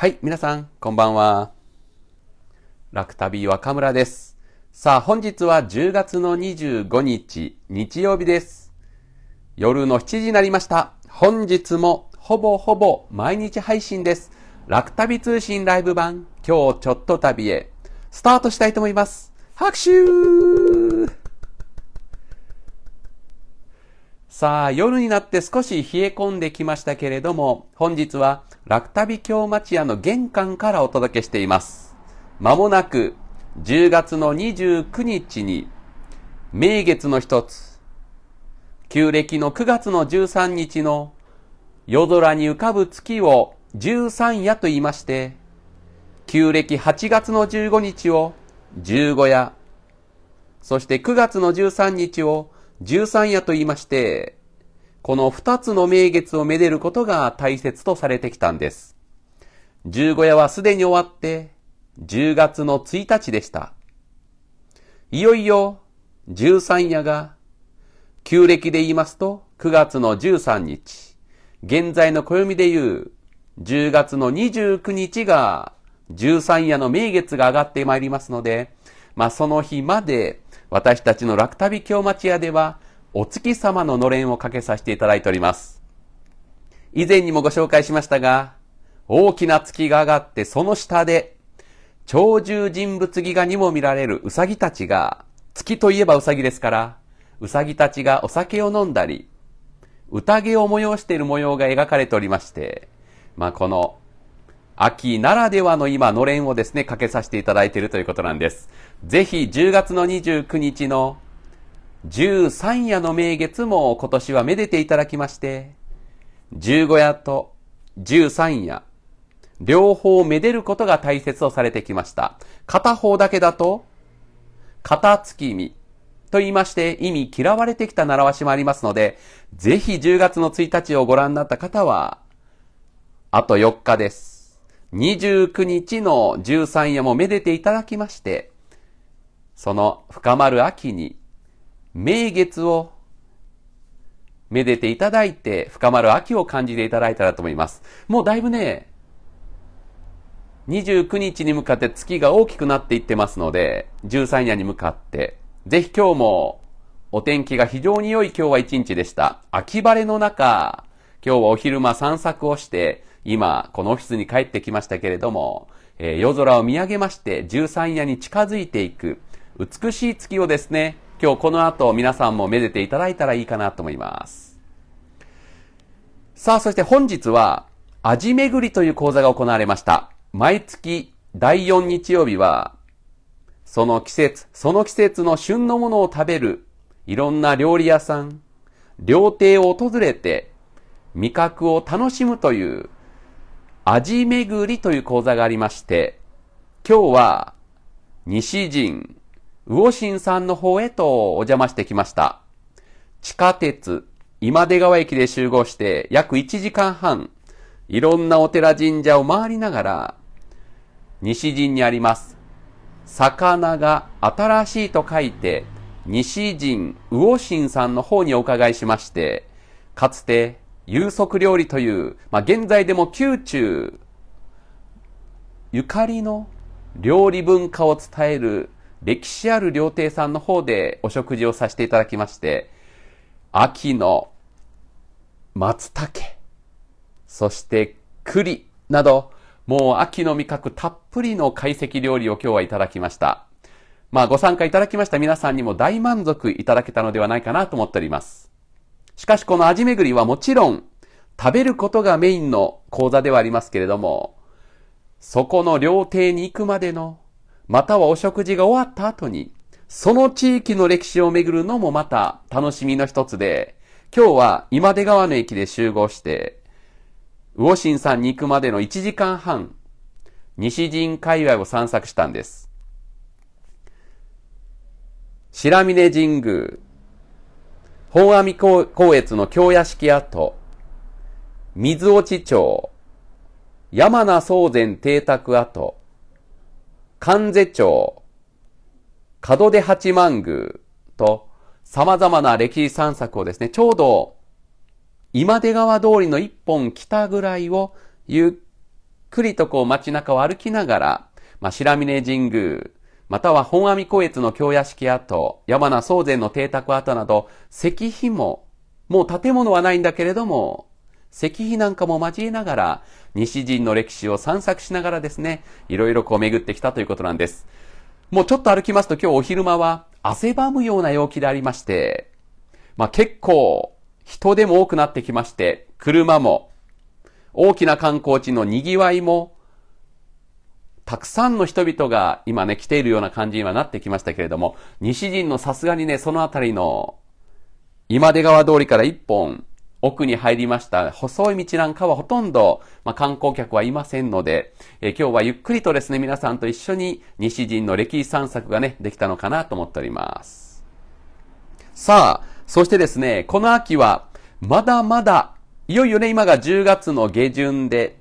はい、皆さん、こんばんは。楽旅若村です。さあ、本日は10月の25日、日曜日です。夜の7時になりました。本日もほぼほぼ毎日配信です。楽旅通信ライブ版、今日ちょっと旅へ、スタートしたいと思います。拍手さあ、夜になって少し冷え込んできましたけれども、本日は楽旅京町屋の玄関からお届けしています。まもなく10月の29日に、名月の一つ、旧暦の9月の13日の夜空に浮かぶ月を13夜と言いまして、旧暦8月の15日を15夜、そして9月の13日を十三夜と言いまして、この二つの名月をめでることが大切とされてきたんです。十五夜はすでに終わって、十月の一日でした。いよいよ十三夜が、旧暦で言いますと九月の十三日、現在の暦で言う十月の二十九日が十三夜の名月が上がってまいりますので、まあその日まで私たちの楽旅京町屋では、お月様ののれんをかけさせていただいております。以前にもご紹介しましたが、大きな月が上がってその下で、鳥獣人物戯画にも見られるうさぎたちが、月といえばうさぎですから、うさぎたちがお酒を飲んだり、宴を催している模様が描かれておりまして、まあこの秋ならではの今、のれんをですね、かけさせていただいているということなんです。ぜひ、10月の29日の13夜の名月も今年はめでていただきまして、15夜と13夜、両方めでることが大切とされてきました。片方だけだと、片月見と言いまして意味嫌われてきた習わしもありますので、ぜひ10月の1日をご覧になった方は、あと4日です。29日の13夜もめでていただきまして、その深まる秋に、名月をめでていただいて、深まる秋を感じていただいたらと思います。もうだいぶね、29日に向かって月が大きくなっていってますので、13夜に向かって、ぜひ今日もお天気が非常に良い今日は一日でした。秋晴れの中、今日はお昼間散策をして、今、このオフィスに帰ってきましたけれども、えー、夜空を見上げまして、十三夜に近づいていく、美しい月をですね、今日この後皆さんもめでていただいたらいいかなと思います。さあ、そして本日は、味巡りという講座が行われました。毎月第4日曜日は、その季節、その季節の旬のものを食べる、いろんな料理屋さん、料亭を訪れて、味覚を楽しむという味巡りという講座がありまして、今日は西陣、魚新さんの方へとお邪魔してきました。地下鉄、今出川駅で集合して約1時間半、いろんなお寺神社を回りながら、西陣にあります。魚が新しいと書いて、西陣魚新さんの方にお伺いしまして、かつて有足料理という、まあ、現在でも宮中ゆかりの料理文化を伝える歴史ある料亭さんの方でお食事をさせていただきまして、秋の松茸、そして栗など、もう秋の味覚たっぷりの懐石料理を今日はいただきました。まあご参加いただきました皆さんにも大満足いただけたのではないかなと思っております。しかしこの味巡りはもちろん、食べることがメインの講座ではありますけれども、そこの料亭に行くまでの、またはお食事が終わった後に、その地域の歴史を巡るのもまた楽しみの一つで、今日は今出川の駅で集合して、魚新さんに行くまでの1時間半、西陣界隈を散策したんです。白峰神宮、本阿弥光悦の京屋敷跡、水落町、山名宗禅邸宅跡、関瀬町、門出八幡宮と様々な歴史散策をですね、ちょうど今出川通りの一本北ぐらいをゆっくりとこう街中を歩きながら、まあ、白峰神宮、または本阿弥光悦の京屋敷跡、山名宗禅の邸宅跡など、石碑も、もう建物はないんだけれども、石碑なんかも交えながら、西陣の歴史を散策しながらですね、いろいろこう巡ってきたということなんです。もうちょっと歩きますと今日お昼間は汗ばむような陽気でありまして、まあ結構人でも多くなってきまして、車も、大きな観光地の賑わいもたくさんの人々が今ね、来ているような感じにはなってきましたけれども、西陣のさすがにね、そのあたりの、今出川通りから一本奥に入りました細い道なんかはほとんど、まあ、観光客はいませんので、え今日はゆっくりとですね、皆さんと一緒に西陣の歴史散策がね、できたのかなと思っております。さあ、そしてですね、この秋は、まだまだ、いよいよね、今が10月の下旬で、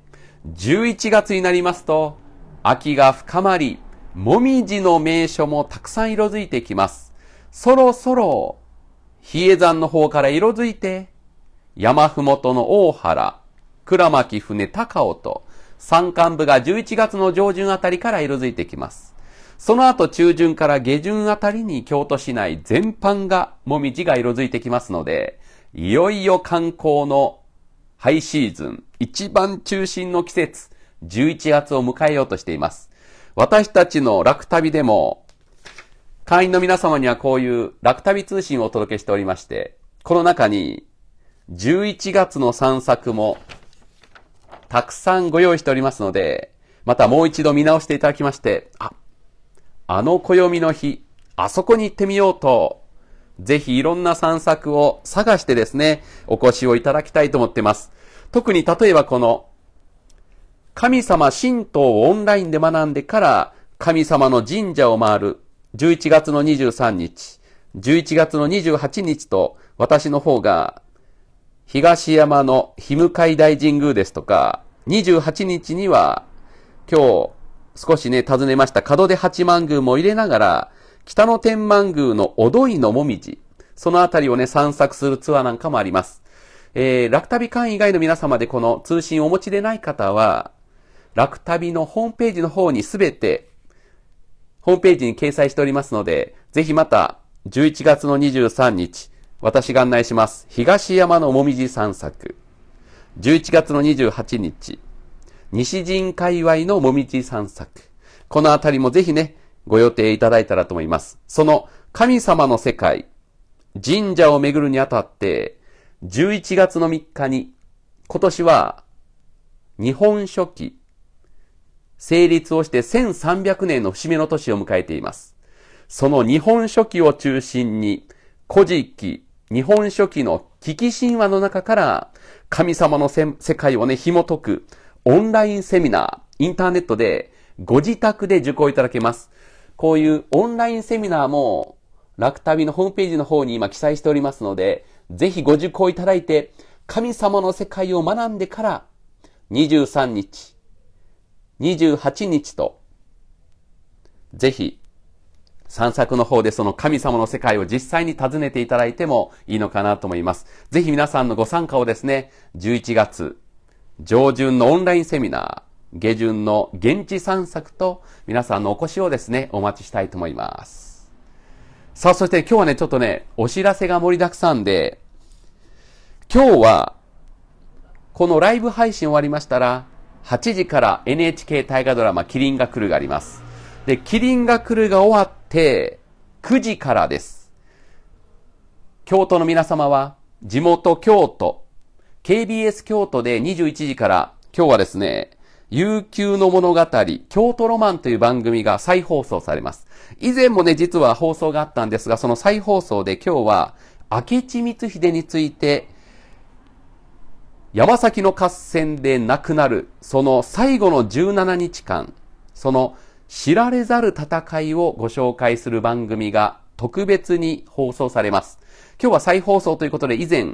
11月になりますと、秋が深まり、もみじの名所もたくさん色づいてきます。そろそろ、比叡山の方から色づいて、山麓の大原、倉巻船高尾と、山間部が11月の上旬あたりから色づいてきます。その後中旬から下旬あたりに京都市内全般がもみじが色づいてきますので、いよいよ観光のハイシーズン、一番中心の季節、11月を迎えようとしています。私たちの楽旅でも、会員の皆様にはこういう楽旅通信をお届けしておりまして、この中に、11月の散策も、たくさんご用意しておりますので、またもう一度見直していただきまして、あ、あの暦の日、あそこに行ってみようと、ぜひいろんな散策を探してですね、お越しをいただきたいと思ってます。特に例えばこの神様神道をオンラインで学んでから、神様の神社を回る、11月の23日、11月の28日と、私の方が、東山の日向大神宮ですとか、28日には、今日、少しね、尋ねました門出八幡宮も入れながら、北の天満宮のおどいのもみじ、そのあたりをね、散策するツアーなんかもあります。えー、楽旅館以外の皆様でこの通信をお持ちでない方は、楽旅のホームページの方にすべて、ホームページに掲載しておりますので、ぜひまた、11月の23日、私が案内します。東山のもみじ散策。11月の28日、西陣界隈のもみじ散策。このあたりもぜひね、ご予定いただいたらと思います。その神様の世界、神社を巡るにあたって、11月の3日に、今年は、日本書紀、成立をして1300年の節目の年を迎えています。その日本書紀を中心に、古事記、日本書紀の危機神話の中から、神様の世界をね、紐解く、オンラインセミナー、インターネットで、ご自宅で受講いただけます。こういうオンラインセミナーも、楽旅のホームページの方に今記載しておりますので、ぜひご受講いただいて、神様の世界を学んでから、23日、28日と、ぜひ、散策の方でその神様の世界を実際に訪ねていただいてもいいのかなと思います。ぜひ皆さんのご参加をですね、11月上旬のオンラインセミナー、下旬の現地散策と皆さんのお越しをですね、お待ちしたいと思います。さあ、そして今日はね、ちょっとね、お知らせが盛りだくさんで、今日は、このライブ配信終わりましたら、8時から NHK 大河ドラマ、キリンが来るがあります。で、キリンが来るが終わって、9時からです。京都の皆様は、地元京都、KBS 京都で21時から、今日はですね、悠久の物語、京都ロマンという番組が再放送されます。以前もね、実は放送があったんですが、その再放送で今日は、明智光秀について、山崎の合戦で亡くなる、その最後の17日間、その知られざる戦いをご紹介する番組が特別に放送されます。今日は再放送ということで以前、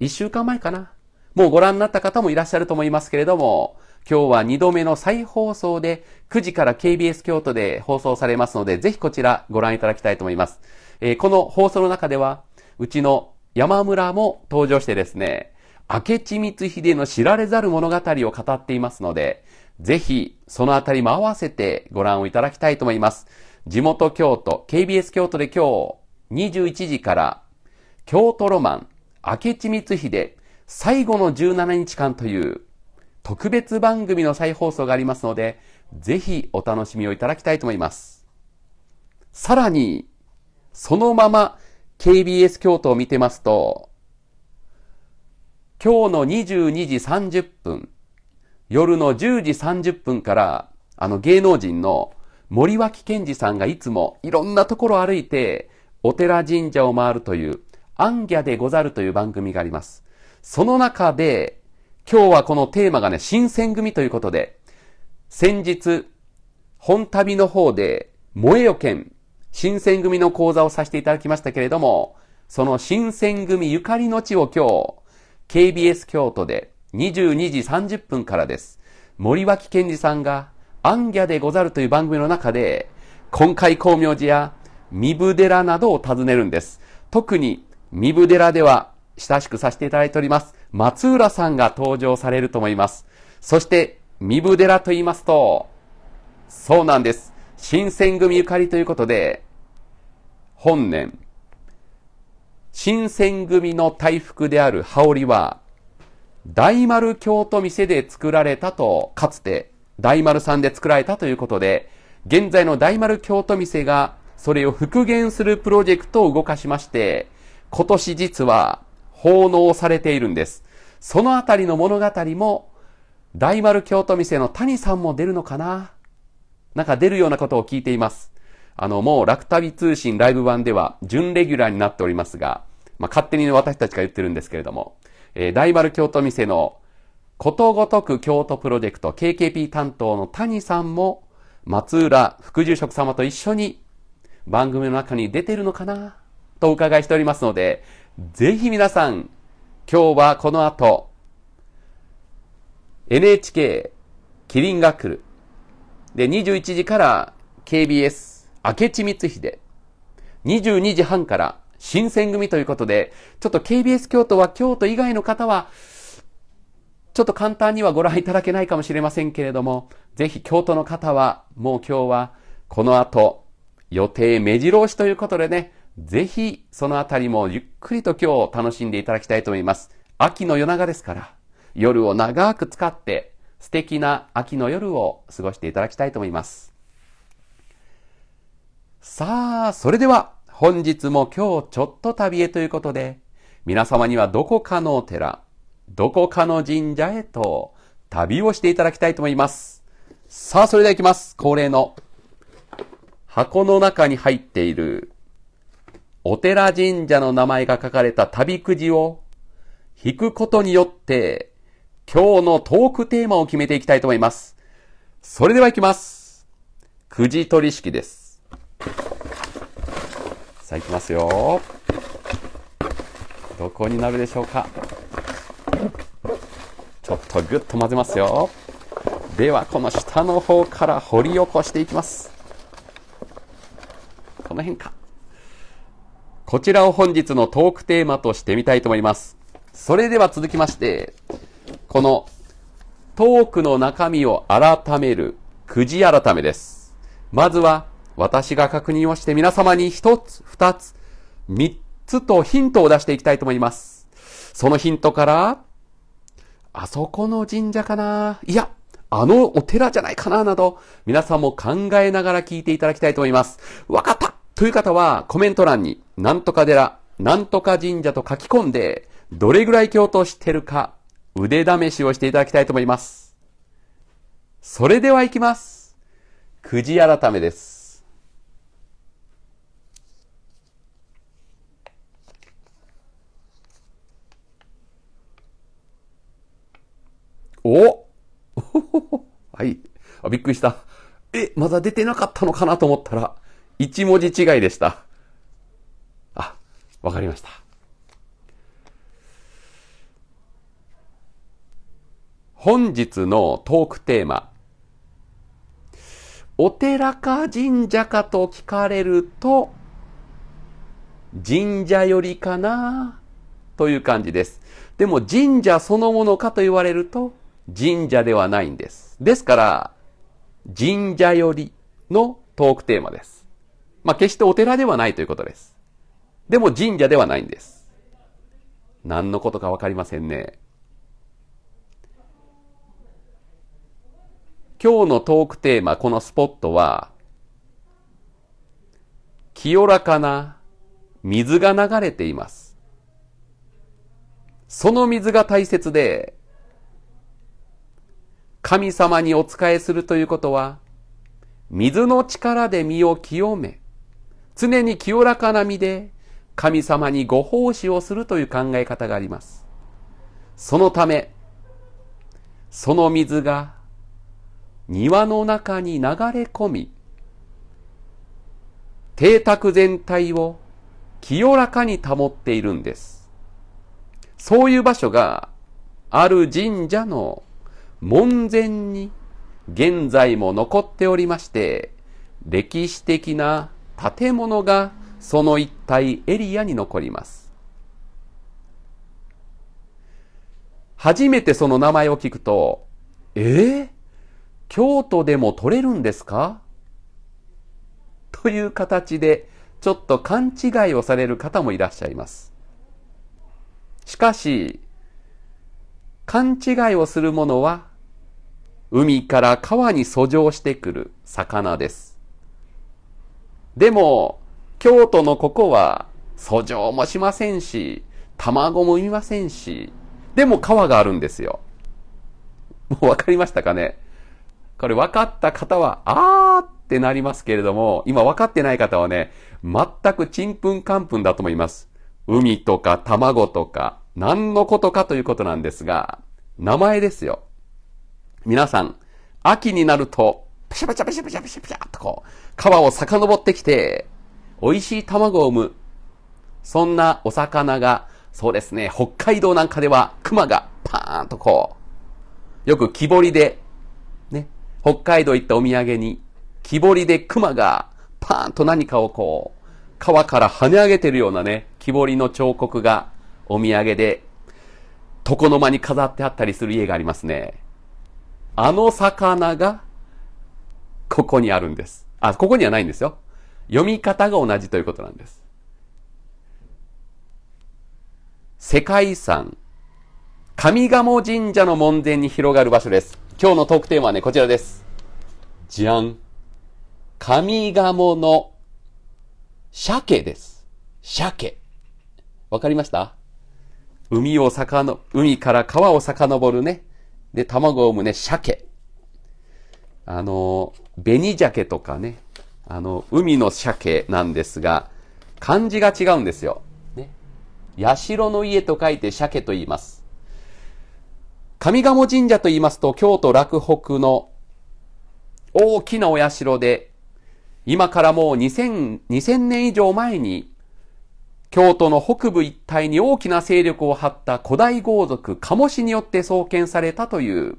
1週間前かなもうご覧になった方もいらっしゃると思いますけれども、今日は2度目の再放送で9時から KBS 京都で放送されますので、ぜひこちらご覧いただきたいと思います。えー、この放送の中では、うちの山村も登場してですね、明智光秀の知られざる物語を語っていますので、ぜひ、そのあたりも合わせてご覧をいただきたいと思います。地元京都、KBS 京都で今日、21時から、京都ロマン、明智光秀、最後の17日間という特別番組の再放送がありますので、ぜひお楽しみをいただきたいと思います。さらに、そのまま KBS 京都を見てますと、今日の22時30分、夜の10時30分から、あの芸能人の森脇健二さんがいつもいろんなところ歩いて、お寺神社を回るという、アンギャでござるという番組があります。その中で、今日はこのテーマがね、新選組ということで、先日、本旅の方で、萌えよ剣、新選組の講座をさせていただきましたけれども、その新選組ゆかりの地を今日、KBS 京都で22時30分からです。森脇健二さんが、アンギャでござるという番組の中で、今回光明寺や三部寺などを訪ねるんです。特に三部寺では親しくさせていただいております。松浦さんが登場されると思います。そして、三部寺と言いますと、そうなんです。新選組ゆかりということで、本年新選組の大服である羽織は、大丸京都店で作られたと、かつて大丸さんで作られたということで、現在の大丸京都店がそれを復元するプロジェクトを動かしまして、今年実は奉納されているんです。そのあたりの物語も、大丸京都店の谷さんも出るのかななんか出るようなことを聞いています。あの、もう楽旅通信ライブ版では、準レギュラーになっておりますが、まあ、勝手に、ね、私たちが言ってるんですけれども、えー、大丸京都店のことごとく京都プロジェクト KKP 担当の谷さんも、松浦副住職様と一緒に番組の中に出てるのかなとお伺いしておりますので、ぜひ皆さん、今日はこの後、NHK キリンが来る。で、21時から KBS 明智光秀。22時半から新選組ということで、ちょっと KBS 京都は京都以外の方は、ちょっと簡単にはご覧いただけないかもしれませんけれども、ぜひ京都の方は、もう今日は、この後、予定目白押しということでね、ぜひそのあたりもゆっくりと今日楽しんでいただきたいと思います。秋の夜長ですから、夜を長く使って素敵な秋の夜を過ごしていただきたいと思います。さあ、それでは本日も今日ちょっと旅へということで、皆様にはどこかのお寺、どこかの神社へと旅をしていただきたいと思います。さあ、それでは行きます。恒例の箱の中に入っているお寺神社の名前が書かれた旅くじを引くことによって今日のトークテーマを決めていきたいと思います。それでは行きます。くじ取り式です。さあ、いきますよ。どこになるでしょうか。ちょっとぐっと混ぜますよ。では、この下の方から掘り起こしていきます。この辺か。こちらを本日のトークテーマとしてみたいと思います。それでは続きまして、このトークの中身を改める、くじ改めです。まずは、私が確認をして皆様に一つ、二つ、三つとヒントを出していきたいと思います。そのヒントから、あそこの神社かないや、あのお寺じゃないかななど、皆さんも考えながら聞いていただきたいと思います。わかったという方は、コメント欄に、なんとか寺、なんとか神社と書き込んで、どれぐらい都知してるか、腕試しをしていただきたいと思います。それでは行きます。くじ改めです。お はい。あ、びっくりした。え、まだ出てなかったのかなと思ったら、一文字違いでした。あ、わかりました。本日のトークテーマ。お寺か神社かと聞かれると、神社よりかなという感じです。でも神社そのものかと言われると、神社ではないんです。ですから、神社寄りのトークテーマです。まあ、決してお寺ではないということです。でも神社ではないんです。何のことかわかりませんね。今日のトークテーマ、このスポットは、清らかな水が流れています。その水が大切で、神様にお仕えするということは、水の力で身を清め、常に清らかな身で神様にご奉仕をするという考え方があります。そのため、その水が庭の中に流れ込み、邸宅全体を清らかに保っているんです。そういう場所がある神社の門前に現在も残っておりまして、歴史的な建物がその一帯エリアに残ります。初めてその名前を聞くと、えー、京都でも取れるんですかという形で、ちょっと勘違いをされる方もいらっしゃいます。しかし、勘違いをするものは海から川に遡上してくる魚です。でも、京都のここは、遡上もしませんし、卵も産みませんし、でも川があるんですよ。もうわかりましたかねこれ分かった方は、あーってなりますけれども、今分かってない方はね、全くちんぷんかんぷんだと思います。海とか卵とか、何のことかということなんですが、名前ですよ。皆さん、秋になると、パシャパシャパシャパシャパシャパシャとこう、川を遡ってきて、美味しい卵を産む。そんなお魚が、そうですね、北海道なんかでは、熊がパーンとこう、よく木彫りで、ね、北海道行ったお土産に、木彫りで熊がパーンと何かをこう、川から跳ね上げてるようなね、木彫りの彫刻がお土産で、床の間に飾ってあったりする家がありますね。あの魚が、ここにあるんです。あ、ここにはないんですよ。読み方が同じということなんです。世界遺産、上賀茂神社の門前に広がる場所です。今日のトークテーマはね、こちらです。じゃん。上茂の鮭です。鮭。わかりました海をさかの、海から川を遡るね、で、卵を産むね、鮭。あの、紅鮭とかね、あの、海の鮭なんですが、漢字が違うんですよ。ね。社の家と書いて鮭と言います。上賀茂神社と言いますと、京都洛北の大きなお社で、今からもう2000、2000年以上前に京都の北部一帯に大きな勢力を張った古代豪族、鴨氏によって創建されたという、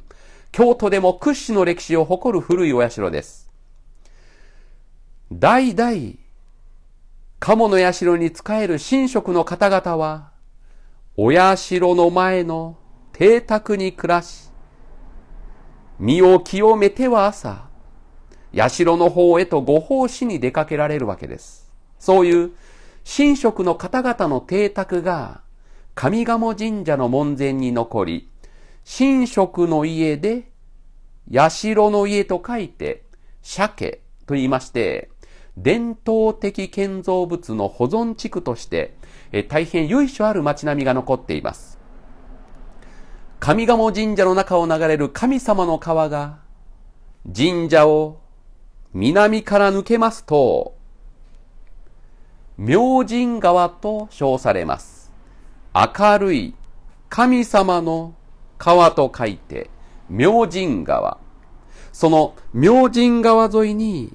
京都でも屈指の歴史を誇る古いお社です。代々、鴨の社に仕える神職の方々は、お社の前の邸宅に暮らし、身を清めては朝、社の方へとご奉仕に出かけられるわけです。そういう神職の方々の邸宅が上賀茂神社の門前に残り、神職の家で、社の家と書いて、鮭と言いまして、伝統的建造物の保存地区として、え大変由緒ある街並みが残っています。上賀茂神社の中を流れる神様の川が、神社を南から抜けますと、明神川と称されます。明るい神様の川と書いて、明神川。その明神川沿いに、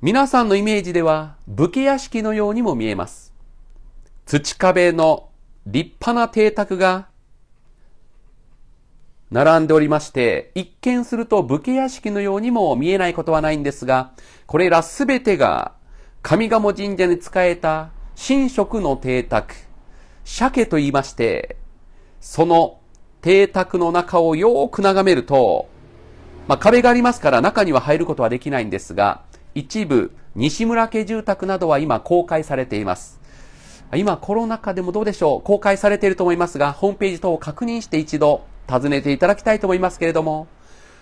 皆さんのイメージでは武家屋敷のようにも見えます。土壁の立派な邸宅が並んでおりまして、一見すると武家屋敷のようにも見えないことはないんですが、これらすべてが上賀茂神社に仕えた神職の邸宅、鮭と言いまして、その邸宅の中をよーく眺めると、まあ、壁がありますから中には入ることはできないんですが、一部、西村家住宅などは今公開されています。今コロナ禍でもどうでしょう公開されていると思いますが、ホームページ等を確認して一度訪ねていただきたいと思いますけれども、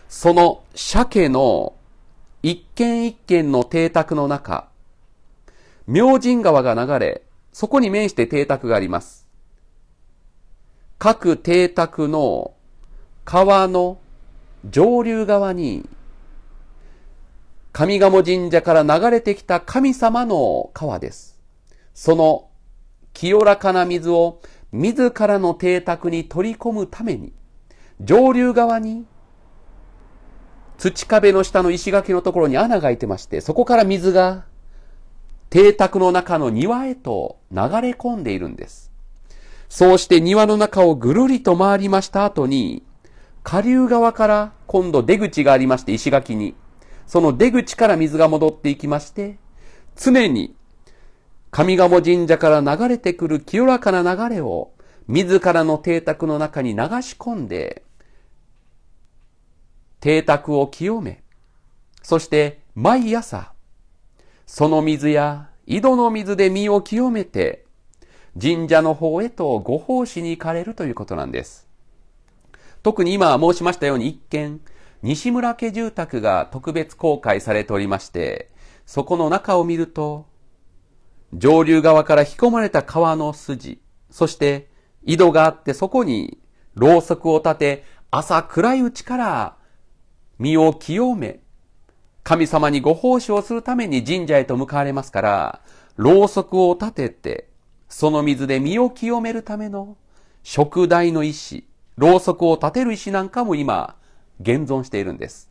その鮭の一軒一軒の邸宅の中、明神川が流れ、そこに面して邸宅があります。各邸宅の川の上流側に、上鴨神社から流れてきた神様の川です。その清らかな水を自らの邸宅に取り込むために、上流側に土壁の下の石垣のところに穴が開いてまして、そこから水が邸宅の中の庭へと流れ込んでいるんです。そうして庭の中をぐるりと回りました後に、下流側から今度出口がありまして石垣に、その出口から水が戻っていきまして、常に上賀茂神社から流れてくる清らかな流れを自らの邸宅の中に流し込んで、邸宅を清め、そして毎朝その水や井戸の水で身を清めて、神社の方へとご奉仕に行かれるということなんです。特に今申しましたように一見、西村家住宅が特別公開されておりまして、そこの中を見ると、上流側から引き込まれた川の筋、そして井戸があってそこにろうそくを立て、朝暗いうちから身を清め、神様にご奉仕をするために神社へと向かわれますから、ろうそくを立てて、その水で身を清めるための食台の石、ろうそくを立てる石なんかも今、現存しているんです。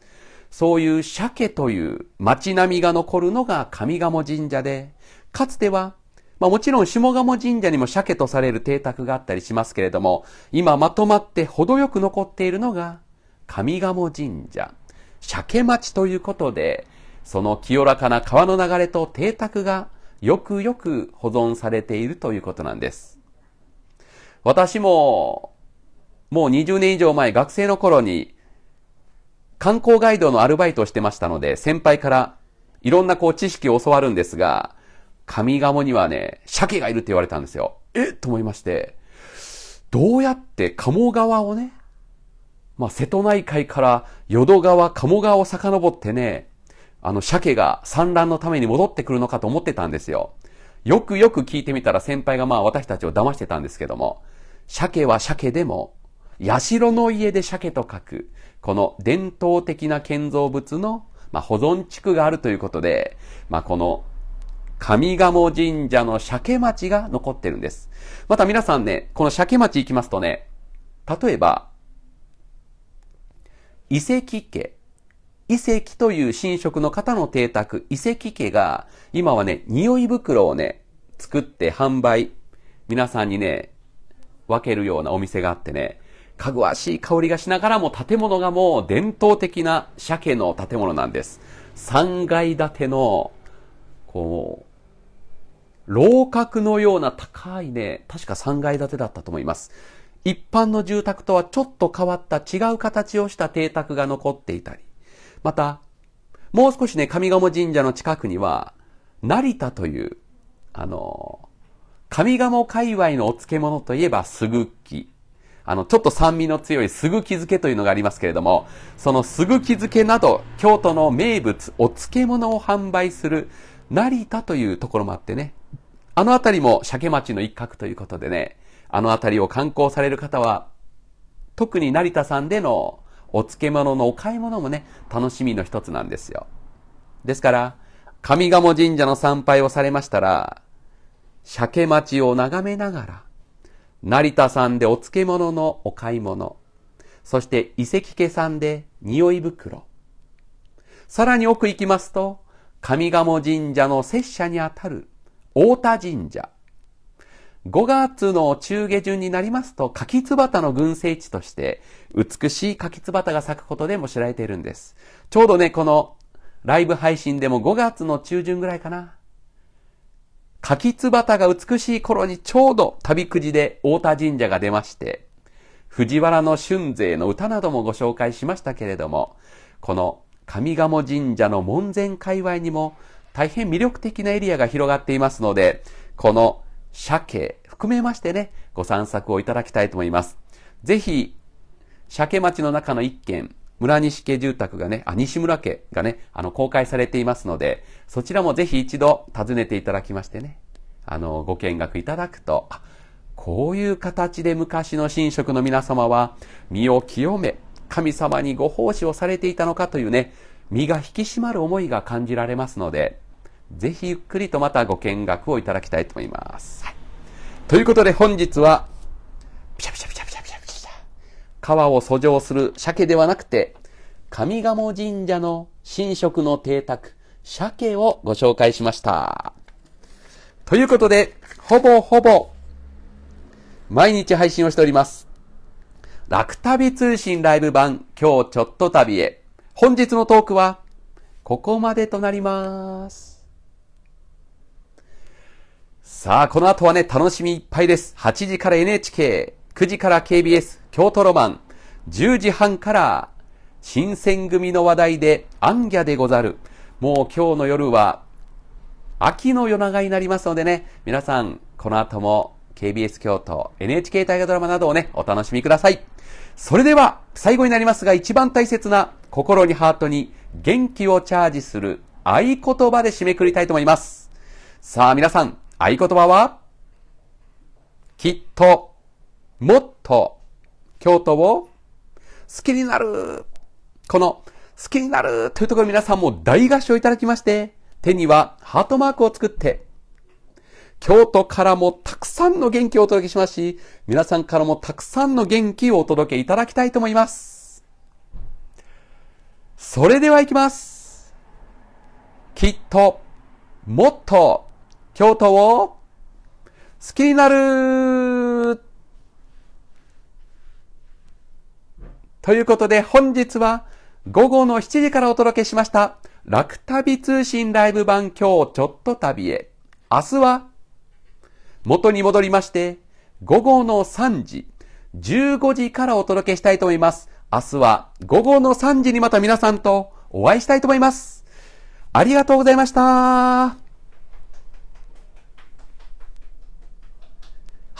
そういう鮭という街並みが残るのが上賀茂神社で、かつては、まあもちろん下茂神社にも鮭とされる邸宅があったりしますけれども、今まとまって程よく残っているのが上茂神社。鮭町ということで、その清らかな川の流れと邸宅がよくよく保存されているということなんです。私も、もう20年以上前、学生の頃に、観光ガイドのアルバイトをしてましたので、先輩からいろんなこう知識を教わるんですが、上鴨にはね、鮭がいるって言われたんですよ。えと思いまして、どうやって鴨川をね、まあ、瀬戸内海から淀川、鴨川を遡ってね、あの、鮭が産卵のために戻ってくるのかと思ってたんですよ。よくよく聞いてみたら先輩がまあ私たちを騙してたんですけども、鮭は鮭でも、社の家で鮭と書く、この伝統的な建造物の、まあ、保存地区があるということで、まあ、この上鴨神社の鮭町が残ってるんです。また皆さんね、この鮭町行きますとね、例えば、遺跡家。遺跡という神職の方の邸宅、遺跡家が、今はね、匂い袋をね、作って販売、皆さんにね、分けるようなお店があってね、かぐわしい香りがしながらも建物がもう伝統的な鮭の建物なんです。3階建ての、こう、楼閣のような高いね、確か3階建てだったと思います。一般の住宅とはちょっと変わった違う形をした邸宅が残っていたり、また、もう少しね、上賀茂神社の近くには、成田という、あの、上賀茂界隈のお漬物といえば、すぐき。あの、ちょっと酸味の強いすぐき漬けというのがありますけれども、そのすぐき漬けなど、京都の名物、お漬物を販売する成田というところもあってね、あの辺りも鮭町の一角ということでね、あの辺りを観光される方は、特に成田さんでのお漬物のお買い物もね、楽しみの一つなんですよ。ですから、上賀茂神社の参拝をされましたら、鮭町を眺めながら、成田さんでお漬物のお買い物、そして遺跡家さんで匂い袋、さらに奥行きますと、上賀茂神社の拙者にあたる太田神社、5月の中下旬になりますと、柿ツバタの群生地として、美しい柿ツバタが咲くことでも知られているんです。ちょうどね、このライブ配信でも5月の中旬ぐらいかな。柿ツバタが美しい頃にちょうど旅くじで大田神社が出まして、藤原の春勢の歌などもご紹介しましたけれども、この上賀茂神社の門前界隈にも大変魅力的なエリアが広がっていますので、この鮭含めましてね、ご散策をいただきたいと思います。ぜひ、鮭町の中の一軒、村西家住宅がね、あ、西村家がね、あの、公開されていますので、そちらもぜひ一度訪ねていただきましてね、あの、ご見学いただくと、あ、こういう形で昔の神職の皆様は、身を清め、神様にご奉仕をされていたのかというね、身が引き締まる思いが感じられますので、ぜひゆっくりとまたご見学をいただきたいと思います。はい、ということで本日は、ピシャピシャピシャピシャピシャピシャ。川を遡上する鮭ではなくて、上賀茂神社の神職の邸宅、鮭をご紹介しました。ということで、ほぼほぼ、毎日配信をしております。楽旅通信ライブ版、今日ちょっと旅へ。本日のトークは、ここまでとなります。さあ、この後はね、楽しみいっぱいです。8時から NHK、9時から KBS、京都ロマン、10時半から、新選組の話題で、アンギャでござる。もう今日の夜は、秋の夜長になりますのでね、皆さん、この後も KBS 京都、NHK 大河ドラマなどをね、お楽しみください。それでは、最後になりますが、一番大切な、心にハートに元気をチャージする合言葉で締めくくりたいと思います。さあ皆さん、合言葉は、きっと、もっと、京都を好きになる。この、好きになるというところ皆さんも大合唱いただきまして、手にはハートマークを作って、京都からもたくさんの元気をお届けしますし、皆さんからもたくさんの元気をお届けいただきたいと思います。それでは行きます。きっと、もっと、京都を好きになるということで本日は午後の7時からお届けしました楽旅通信ライブ版今日ちょっと旅へ明日は元に戻りまして午後の3時15時からお届けしたいと思います明日は午後の3時にまた皆さんとお会いしたいと思いますありがとうございました。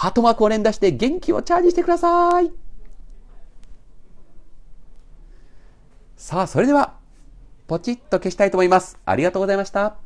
ハートマークを連打して元気をチャージしてください。さあ、それでは、ポチッと消したいと思います。ありがとうございました。